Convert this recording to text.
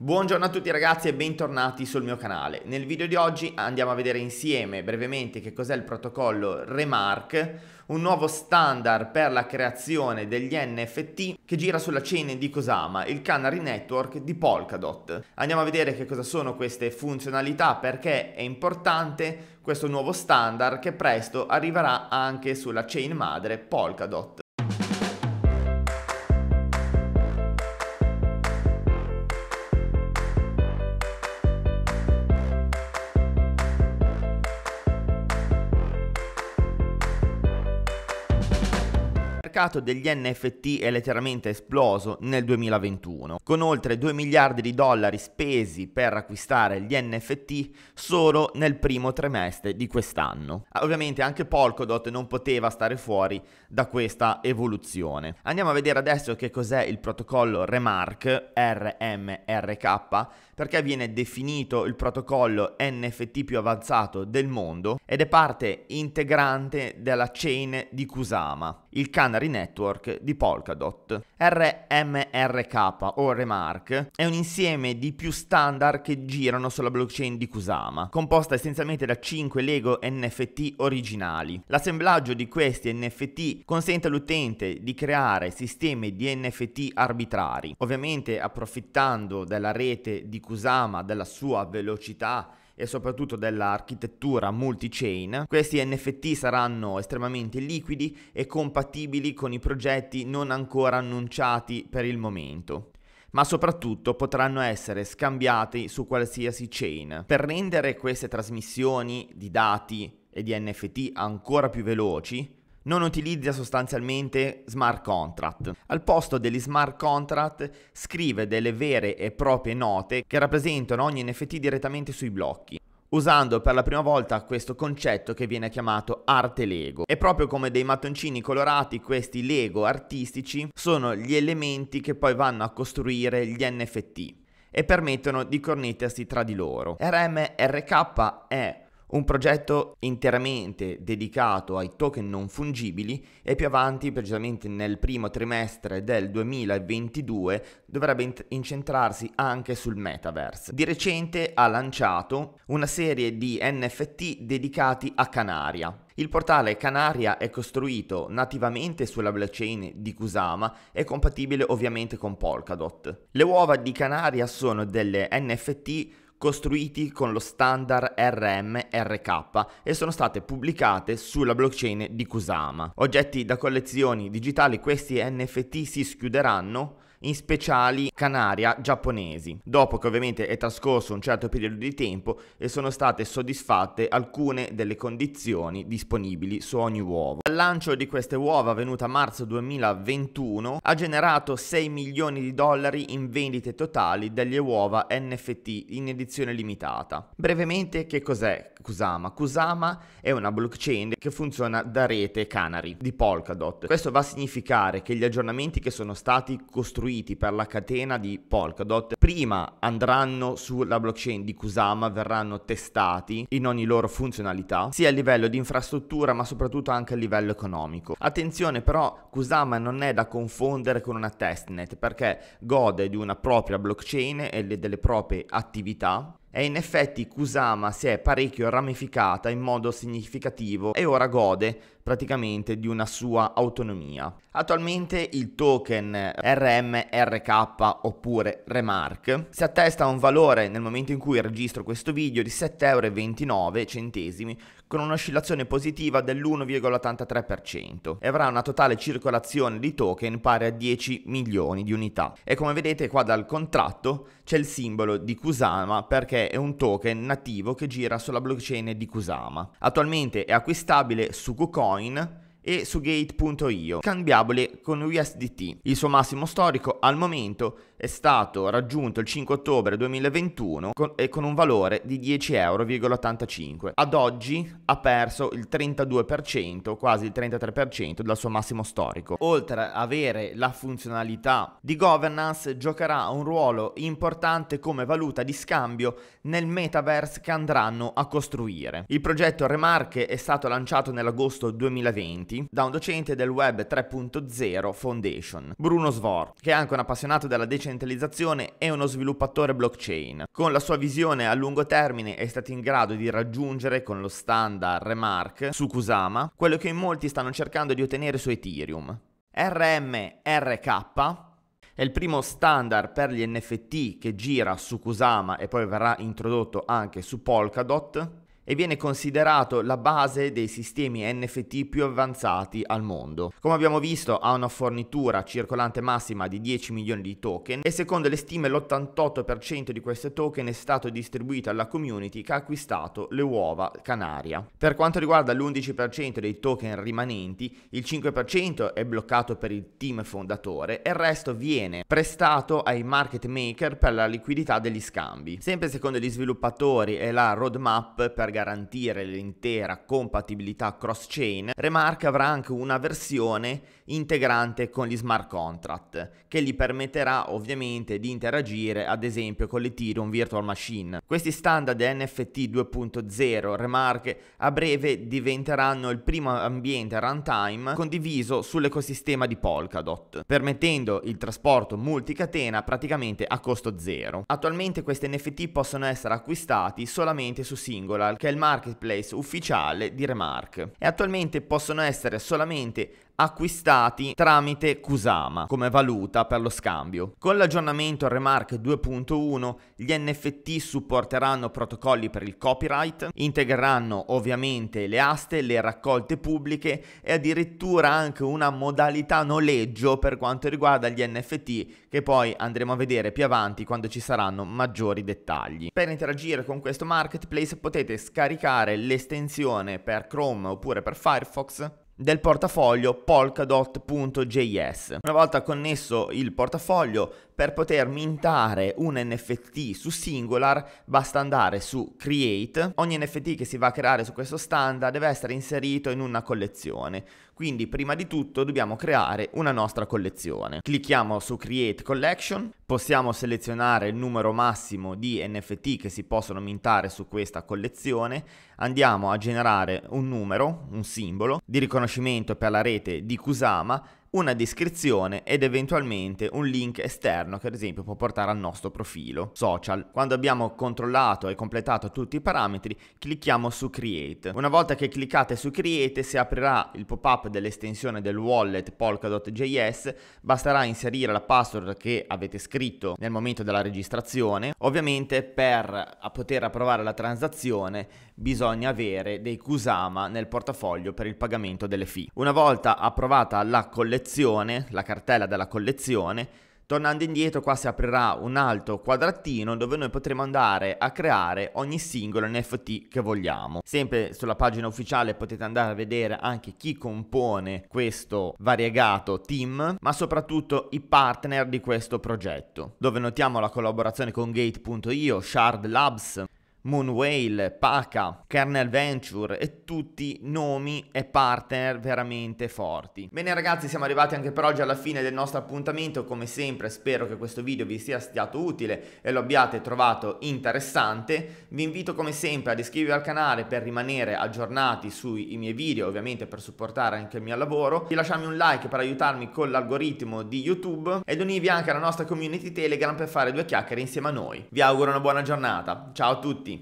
Buongiorno a tutti ragazzi e bentornati sul mio canale. Nel video di oggi andiamo a vedere insieme brevemente che cos'è il protocollo Remark, un nuovo standard per la creazione degli NFT che gira sulla chain di Kosama, il Canary Network di Polkadot. Andiamo a vedere che cosa sono queste funzionalità, perché è importante questo nuovo standard che presto arriverà anche sulla chain madre Polkadot. mercato degli NFT è letteralmente esploso nel 2021, con oltre 2 miliardi di dollari spesi per acquistare gli NFT solo nel primo trimestre di quest'anno. Ah, ovviamente anche Polkadot non poteva stare fuori da questa evoluzione. Andiamo a vedere adesso che cos'è il protocollo Remark, RMRK, perché viene definito il protocollo NFT più avanzato del mondo ed è parte integrante della chain di Kusama, il canary Memory Network di Polkadot. RMRK o Remark è un insieme di più standard che girano sulla blockchain di Kusama, composta essenzialmente da 5 Lego NFT originali. L'assemblaggio di questi NFT consente all'utente di creare sistemi di NFT arbitrari, ovviamente approfittando della rete di Kusama, della sua velocità e soprattutto dell'architettura multi-chain. Questi NFT saranno estremamente liquidi e compatibili con i progetti non ancora annunciati per il momento ma soprattutto potranno essere scambiati su qualsiasi chain. Per rendere queste trasmissioni di dati e di NFT ancora più veloci, non utilizza sostanzialmente smart contract. Al posto degli smart contract scrive delle vere e proprie note che rappresentano ogni NFT direttamente sui blocchi usando per la prima volta questo concetto che viene chiamato arte Lego. E proprio come dei mattoncini colorati, questi Lego artistici sono gli elementi che poi vanno a costruire gli NFT e permettono di connettersi tra di loro. RMRK è un progetto interamente dedicato ai token non fungibili e più avanti, precisamente nel primo trimestre del 2022, dovrebbe incentrarsi anche sul metaverse. Di recente ha lanciato una serie di NFT dedicati a Canaria, il portale Canaria è costruito nativamente sulla blockchain di Kusama e compatibile ovviamente con Polkadot. Le uova di Canaria sono delle NFT costruiti con lo standard RMRK e sono state pubblicate sulla blockchain di Kusama. Oggetti da collezioni digitali, questi NFT si schiuderanno in speciali canaria giapponesi, dopo che ovviamente è trascorso un certo periodo di tempo e sono state soddisfatte alcune delle condizioni disponibili su ogni uovo. Il lancio di queste uova avvenuto a marzo 2021 ha generato 6 milioni di dollari in vendite totali delle uova NFT in edizione limitata. Brevemente che cos'è Kusama? Kusama è una blockchain che funziona da rete canari di Polkadot. Questo va a significare che gli aggiornamenti che sono stati costruiti costruiti per la catena di Polkadot prima andranno sulla blockchain di Kusama, verranno testati in ogni loro funzionalità, sia a livello di infrastruttura ma soprattutto anche a livello economico. Attenzione però, Kusama non è da confondere con una testnet perché gode di una propria blockchain e delle proprie attività e in effetti Kusama si è parecchio ramificata in modo significativo e ora gode praticamente di una sua autonomia. Attualmente il token RMRK oppure Remark si attesta a un valore nel momento in cui registro questo video di 7,29€ con un'oscillazione positiva dell'1,83% e avrà una totale circolazione di token pari a 10 milioni di unità. E come vedete qua dal contratto c'è il simbolo di Kusama perché che è un token nativo che gira sulla blockchain di Kusama. Attualmente è acquistabile su KuCoin e su Gate.io, cambiabile con USDT. Il suo massimo storico al momento è stato raggiunto il 5 ottobre 2021 con, e con un valore di 10,85 euro. Ad oggi ha perso il 32%, quasi il 33% del suo massimo storico. Oltre ad avere la funzionalità di governance, giocherà un ruolo importante come valuta di scambio nel metaverse che andranno a costruire. Il progetto Remark è stato lanciato nell'agosto 2020 da un docente del Web 3.0 Foundation, Bruno Svor, che è anche un appassionato della decentralizzazione e uno sviluppatore blockchain. Con la sua visione a lungo termine è stato in grado di raggiungere con lo standard Remark su Kusama quello che in molti stanno cercando di ottenere su Ethereum. RMRK è il primo standard per gli NFT che gira su Kusama e poi verrà introdotto anche su Polkadot e viene considerato la base dei sistemi NFT più avanzati al mondo. Come abbiamo visto ha una fornitura circolante massima di 10 milioni di token e secondo le stime l'88% di questi token è stato distribuito alla community che ha acquistato le uova canaria. Per quanto riguarda l'11% dei token rimanenti, il 5% è bloccato per il team fondatore e il resto viene prestato ai market maker per la liquidità degli scambi. Sempre secondo gli sviluppatori è la roadmap per garantire l'intera compatibilità cross-chain, Remark avrà anche una versione integrante con gli smart contract, che gli permetterà ovviamente di interagire ad esempio con l'Ethereum Virtual Machine. Questi standard NFT 2.0 Remark a breve diventeranno il primo ambiente runtime condiviso sull'ecosistema di Polkadot, permettendo il trasporto multicatena praticamente a costo zero. Attualmente questi NFT possono essere acquistati solamente su Singular, che che è il marketplace ufficiale di Remark e attualmente possono essere solamente acquistati tramite Kusama come valuta per lo scambio. Con l'aggiornamento Remark 2.1 gli NFT supporteranno protocolli per il copyright, integreranno ovviamente le aste, le raccolte pubbliche e addirittura anche una modalità noleggio per quanto riguarda gli NFT che poi andremo a vedere più avanti quando ci saranno maggiori dettagli. Per interagire con questo marketplace potete scaricare l'estensione per Chrome oppure per Firefox del portafoglio polkadot.js. Una volta connesso il portafoglio, per poter mintare un NFT su Singular basta andare su Create. Ogni NFT che si va a creare su questo standard deve essere inserito in una collezione. Quindi prima di tutto dobbiamo creare una nostra collezione. Clicchiamo su Create Collection, possiamo selezionare il numero massimo di NFT che si possono mintare su questa collezione, andiamo a generare un numero, un simbolo di riconoscimento per la rete di Kusama una descrizione ed eventualmente un link esterno che ad esempio può portare al nostro profilo social. Quando abbiamo controllato e completato tutti i parametri clicchiamo su create. Una volta che cliccate su create si aprirà il pop-up dell'estensione del wallet polkadot.js, basterà inserire la password che avete scritto nel momento della registrazione. Ovviamente per poter approvare la transazione bisogna avere dei Kusama nel portafoglio per il pagamento delle fee. Una volta approvata la collezione collezione, la cartella della collezione, tornando indietro qua si aprirà un altro quadratino dove noi potremo andare a creare ogni singolo NFT che vogliamo. Sempre sulla pagina ufficiale potete andare a vedere anche chi compone questo variegato team, ma soprattutto i partner di questo progetto, dove notiamo la collaborazione con Gate.io, Shard Labs, Moon Whale, Paca, Kernel Venture e tutti nomi e partner veramente forti. Bene ragazzi siamo arrivati anche per oggi alla fine del nostro appuntamento, come sempre spero che questo video vi sia stato utile e lo abbiate trovato interessante. Vi invito come sempre ad iscrivervi al canale per rimanere aggiornati sui miei video, ovviamente per supportare anche il mio lavoro, di lasciarmi un like per aiutarmi con l'algoritmo di YouTube ed unirvi anche alla nostra community Telegram per fare due chiacchiere insieme a noi. Vi auguro una buona giornata, ciao a tutti!